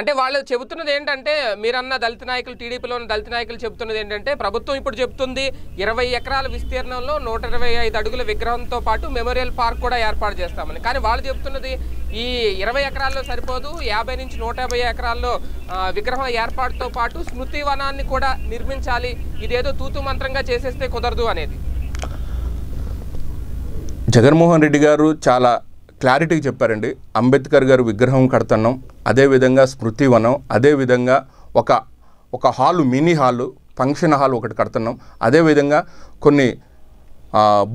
అంటే వాళ్ళు చెబుతున్నది ఏంటంటే మీరన్న దళిత నాయకులు టీడీపీలో ఉన్న దళిత నాయకులు చెబుతున్నది ఏంటంటే ప్రభుత్వం ఇప్పుడు చెప్తుంది ఇరవై ఎకరాల విస్తీర్ణంలో నూట ఇరవై ఐదు అడుగుల విగ్రహంతో పాటు మెమోరియల్ పార్క్ కూడా ఏర్పాటు చేస్తామని కానీ వాళ్ళు చెప్తున్నది ఈ ఇరవై ఎకరాల్లో సరిపోదు యాభై నుంచి నూట యాభై ఎకరాల్లో విగ్రహం ఏర్పాటుతో పాటు స్మృతి వనాన్ని కూడా నిర్మించాలి ఇదేదో తూతు మంత్రంగా చేసేస్తే కుదరదు అనేది జగన్మోహన్ రెడ్డి గారు చాలా క్లారిటీ చెప్పారండి అంబేద్కర్ గారు విగ్రహం కడుతున్నాం అదేవిధంగా స్మృతివనం అదేవిధంగా ఒక ఒక hall mini hall function hall ఒకటి కడుతున్నాం అదేవిధంగా కొన్ని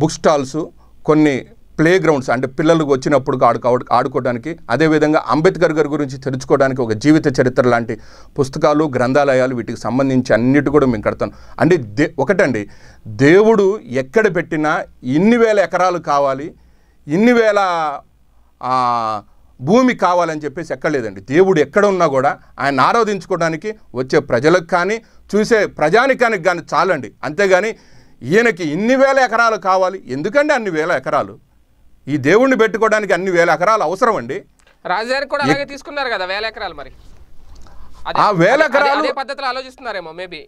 బుక్ స్టాల్స్ కొన్ని ప్లే గ్రౌండ్స్ అంటే పిల్లలకు వచ్చినప్పుడు ఆడుకో ఆడుకోవడానికి అదేవిధంగా అంబేద్కర్ గారి గురించి తెలుసుకోవడానికి ఒక జీవిత చరిత్ర లాంటి పుస్తకాలు గ్రంథాలయాలు వీటికి సంబంధించి అన్నిటి కూడా మేము కడతాం అంటే దే ఒకటండి దేవుడు ఎక్కడ పెట్టినా ఇన్ని వేల ఎకరాలు కావాలి ఇన్ని వేల భూమి కావాలని చెప్పేసి ఎక్కడ లేదండి దేవుడు ఎక్కడ ఉన్నా కూడా ఆయన ఆరాధించుకోవడానికి వచ్చే ప్రజలకు కానీ చూసే ప్రజానికానికి కానీ చాలండి అంతేగాని ఈయనకి ఇన్ని వేల ఎకరాలు కావాలి ఎందుకండి అన్ని వేల ఎకరాలు ఈ దేవుణ్ణి పెట్టుకోవడానికి అన్ని వేల ఎకరాలు అవసరం అండి రాజధాని కూడా అలాగే తీసుకున్నారు కదా వేల ఎకరాలు మరి ఆ వేల ఎకరాలు పద్ధతిలో ఆలోచిస్తున్నారేమో మేబీ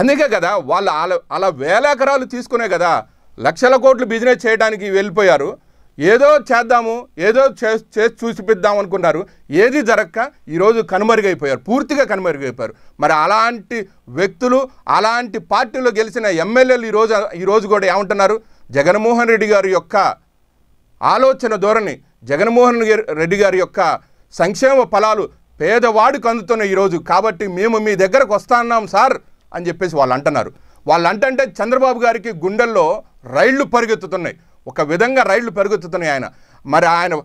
అందుకే కదా వాళ్ళు అలా వేల ఎకరాలు తీసుకునే కదా లక్షల కోట్లు బిజినెస్ చేయడానికి వెళ్ళిపోయారు ఏదో చేద్దాము ఏదో చేసి చూసిపిద్దాం అనుకున్నారు ఏది జరగక ఈరోజు కనుమరుగైపోయారు పూర్తిగా కనుమరుగైపోయారు మరి అలాంటి వ్యక్తులు అలాంటి పార్టీలో గెలిచిన ఎమ్మెల్యేలు ఈరోజు ఈరోజు కూడా ఏమంటున్నారు జగన్మోహన్ రెడ్డి గారి యొక్క ఆలోచన ధోరణి జగన్మోహన్ రెడ్డి గారి యొక్క సంక్షేమ ఫలాలు పేదవాడికి అందుతున్న ఈరోజు కాబట్టి మేము మీ దగ్గరకు వస్తాన్నాం సార్ అని చెప్పేసి వాళ్ళు అంటున్నారు వాళ్ళు అంటే చంద్రబాబు గారికి గుండెల్లో రైళ్లు పరిగెత్తుతున్నాయి ఒక విధంగా రైళ్లు పెరుగుతున్నాయి ఆయన మరి ఆయన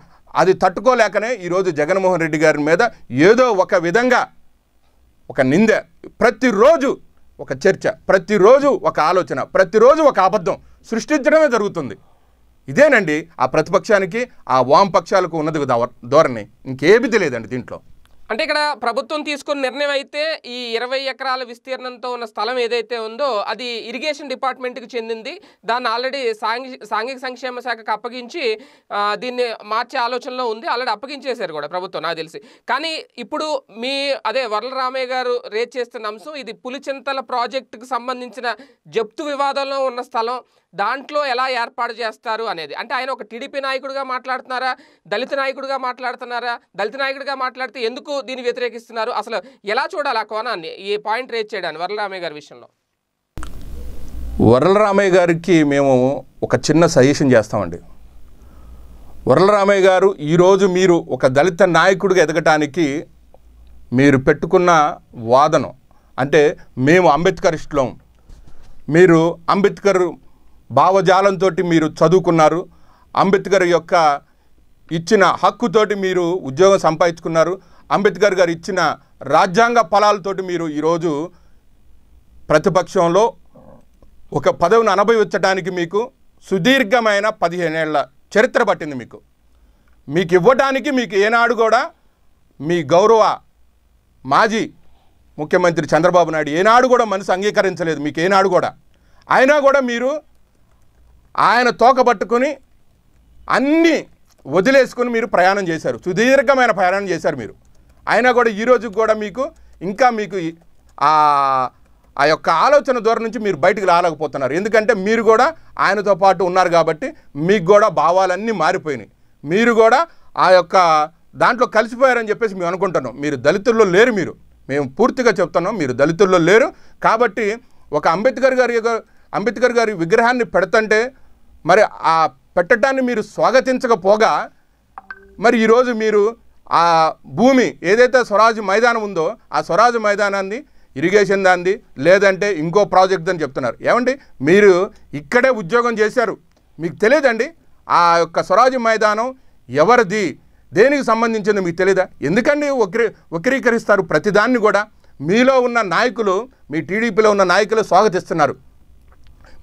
అది తట్టుకోలేకనే ఈరోజు జగన్మోహన్ రెడ్డి గారి మీద ఏదో ఒక విధంగా ఒక నింద ప్రతిరోజు ఒక చర్చ ప్రతిరోజు ఒక ఆలోచన ప్రతిరోజు ఒక అబద్ధం సృష్టించడమే జరుగుతుంది ఇదేనండి ఆ ప్రతిపక్షానికి ఆ వామపక్షాలకు ఉన్నది ధోరణి ఇంకేమీ తెలియదండి దీంట్లో అంటే ఇక్కడ ప్రభుత్వం తీసుకున్న నిర్ణయం అయితే ఈ ఇరవై ఎకరాల విస్తీర్ణంతో ఉన్న స్థలం ఏదైతే ఉందో అది ఇరిగేషన్ డిపార్ట్మెంట్కి చెందింది దాన్ని ఆల్రెడీ సాంఘిక సంక్షేమ శాఖకు అప్పగించి దీన్ని మార్చే ఆలోచనలో ఉంది ఆల్రెడీ అప్పగించేశారు కూడా ప్రభుత్వం నాకు తెలిసి కానీ ఇప్పుడు మీ అదే రామయ్య గారు రేజ్ చేస్తున్న అంశం ఇది పులిచింతల ప్రాజెక్టుకు సంబంధించిన జప్తు వివాదంలో ఉన్న స్థలం దాంట్లో ఎలా ఏర్పాటు చేస్తారు అనేది అంటే ఆయన ఒక టీడీపీ నాయకుడిగా మాట్లాడుతున్నారా దళిత నాయకుడిగా మాట్లాడుతున్నారా దళిత నాయకుడిగా మాట్లాడితే ఎందుకు దీన్ని వ్యతిరేకిస్తున్నారు అసలు ఎలా చూడాలి ఆ కోణాన్ని ఈ పాయింట్ రేజ్ చేయడానికి వరలరామయ్య గారి విషయంలో వరలరామయ్య గారికి మేము ఒక చిన్న సజెషన్ చేస్తామండి వరలరామయ్య గారు ఈరోజు మీరు ఒక దళిత నాయకుడిగా ఎదగటానికి మీరు పెట్టుకున్న వాదన అంటే మేము అంబేద్కర్ ఇష్టం మీరు అంబేద్కర్ భావజాలంతో మీరు చదువుకున్నారు అంబేద్కర్ యొక్క ఇచ్చిన హక్కుతోటి మీరు ఉద్యోగం సంపాదించుకున్నారు అంబేద్కర్ గారు ఇచ్చిన రాజ్యాంగ ఫలాలతోటి మీరు ఈరోజు ప్రతిపక్షంలో ఒక పదవిని అనుభవించడానికి మీకు సుదీర్ఘమైన పదిహేనేళ్ల చరిత్ర పట్టింది మీకు మీకు ఇవ్వడానికి మీకు ఏనాడు కూడా మీ గౌరవ మాజీ ముఖ్యమంత్రి చంద్రబాబు నాయుడు ఏనాడు కూడా మనసు అంగీకరించలేదు మీకు ఏనాడు కూడా అయినా కూడా మీరు ఆయన తోక పట్టుకొని అన్నీ వదిలేసుకుని మీరు ప్రయాణం చేశారు సుదీర్ఘమైన ప్రయాణం చేశారు మీరు అయినా కూడా ఈరోజు కూడా మీకు ఇంకా మీకు ఆ యొక్క ఆలోచన ధోరణి నుంచి మీరు బయటకు రాలేకపోతున్నారు ఎందుకంటే మీరు కూడా ఆయనతో పాటు ఉన్నారు కాబట్టి మీకు కూడా భావాలన్నీ మారిపోయినాయి మీరు కూడా ఆ యొక్క దాంట్లో కలిసిపోయారని చెప్పేసి మేము అనుకుంటున్నాం మీరు దళితుల్లో లేరు మీరు మేము పూర్తిగా చెప్తున్నాం మీరు దళితుల్లో లేరు కాబట్టి ఒక అంబేద్కర్ గారి అంబేద్కర్ గారి విగ్రహాన్ని పెడతంటే మరి ఆ పెట్టడాన్ని మీరు స్వాగతించకపోగా మరి ఈరోజు మీరు ఆ భూమి ఏదైతే స్వరాజ్ మైదానం ఉందో ఆ స్వరాజ్ మైదానాన్ని ఇరిగేషన్ దాన్ని లేదంటే ఇంకో ప్రాజెక్ట్ అని చెప్తున్నారు ఏమండి మీరు ఇక్కడే ఉద్యోగం చేశారు మీకు తెలియదండి ఆ యొక్క స్వరాజ్ మైదానం ఎవరిది దేనికి సంబంధించింది మీకు తెలియదా ఎందుకండి వక్రీ వక్రీకరిస్తారు ప్రతిదాన్ని కూడా మీలో ఉన్న నాయకులు మీ టీడీపీలో ఉన్న నాయకులు స్వాగతిస్తున్నారు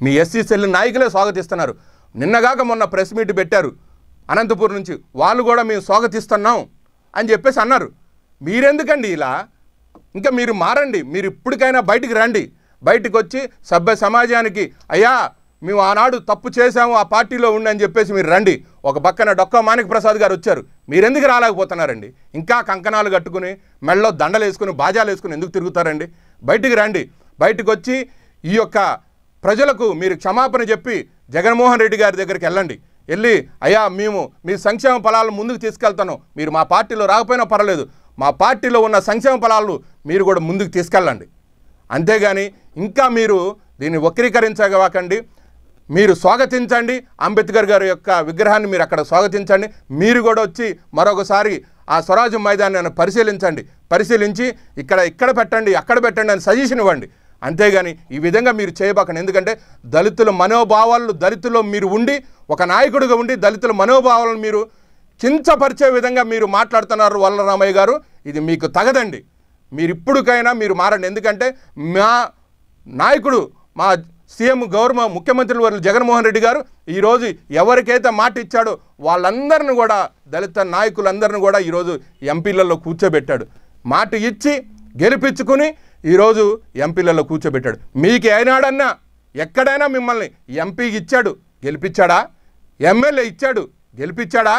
మీ ఎస్సీ సెల్ నాయకులే స్వాగతిస్తున్నారు నిన్నగాక మొన్న ప్రెస్ మీట్ పెట్టారు అనంతపూర్ నుంచి వాళ్ళు కూడా మేము స్వాగతిస్తున్నాం అని చెప్పేసి అన్నారు మీరెందుకండి ఇలా ఇంకా మీరు మారండి మీరు ఇప్పటికైనా బయటికి రండి బయటకు వచ్చి సభ్య సమాజానికి అయ్యా మేము ఆనాడు తప్పు చేశాము ఆ పార్టీలో ఉండి అని చెప్పేసి మీరు రండి ఒక పక్కన డొక్క మాణిక ప్రసాద్ గారు వచ్చారు మీరెందుకు రాలేకపోతున్నారండి ఇంకా కంకణాలు కట్టుకుని మెళ్ళో దండలు వేసుకుని బాజాలు వేసుకుని ఎందుకు తిరుగుతారండి బయటికి రండి బయటకు వచ్చి ఈ యొక్క ప్రజలకు మీరు క్షమాపణ చెప్పి జగన్మోహన్ రెడ్డి గారి దగ్గరికి వెళ్ళండి వెళ్ళి అయ్యా మేము మీ సంక్షేమ ఫలాలను ముందుకు తీసుకెళ్తాను మీరు మా పార్టీలో రాకపోయినా పర్వాలేదు మా పార్టీలో ఉన్న సంక్షేమ ఫలాలు మీరు కూడా ముందుకు తీసుకెళ్ళండి అంతేగాని ఇంకా మీరు దీన్ని వక్రీకరించగవాకండి మీరు స్వాగతించండి అంబేద్కర్ గారి యొక్క విగ్రహాన్ని మీరు అక్కడ స్వాగతించండి మీరు కూడా వచ్చి మరొకసారి ఆ స్వరాజ్యం మైదానాన్ని పరిశీలించండి పరిశీలించి ఇక్కడ ఇక్కడ పెట్టండి అక్కడ పెట్టండి అని సజెషన్ ఇవ్వండి అంతేగాని ఈ విధంగా మీరు చేయబాకండి ఎందుకంటే దళితుల మనోభావాలు దళితుల్లో మీరు ఉండి ఒక నాయకుడిగా ఉండి దళితుల మనోభావాలను మీరు కించపరిచే విధంగా మీరు మాట్లాడుతున్నారు వల్లరామయ్య గారు ఇది మీకు తగదండి మీరు మీరు మారండి ఎందుకంటే మా నాయకుడు మా సీఎం గౌరవ ముఖ్యమంత్రి వారు జగన్మోహన్ రెడ్డి గారు ఈరోజు ఎవరికైతే మాట ఇచ్చాడో వాళ్ళందరిని కూడా దళిత నాయకులందరిని కూడా ఈరోజు ఎంపీలలో కూర్చోబెట్టాడు మాట ఇచ్చి గెలిపించుకుని ఈరోజు ఎంపీలలో కూర్చోబెట్టాడు మీకు ఏనాడన్నా ఎక్కడైనా మిమ్మల్ని ఎంపీకి ఇచ్చాడు గెలిపించాడా ఎమ్మెల్యే ఇచ్చాడు గెలిపించాడా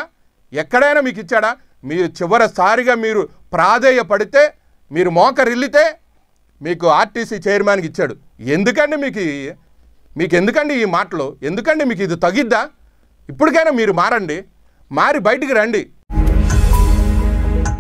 ఎక్కడైనా మీకు ఇచ్చాడా మీరు చివరిసారిగా మీరు ప్రాధేయపడితే మీరు మోకరిల్లితే మీకు ఆర్టీసీ చైర్మన్కి ఇచ్చాడు ఎందుకండి మీకు మీకు ఎందుకండి ఈ మాటలు ఎందుకండి మీకు ఇది తగిద్దా ఇప్పటికైనా మీరు మారండి మారి బయటికి రండి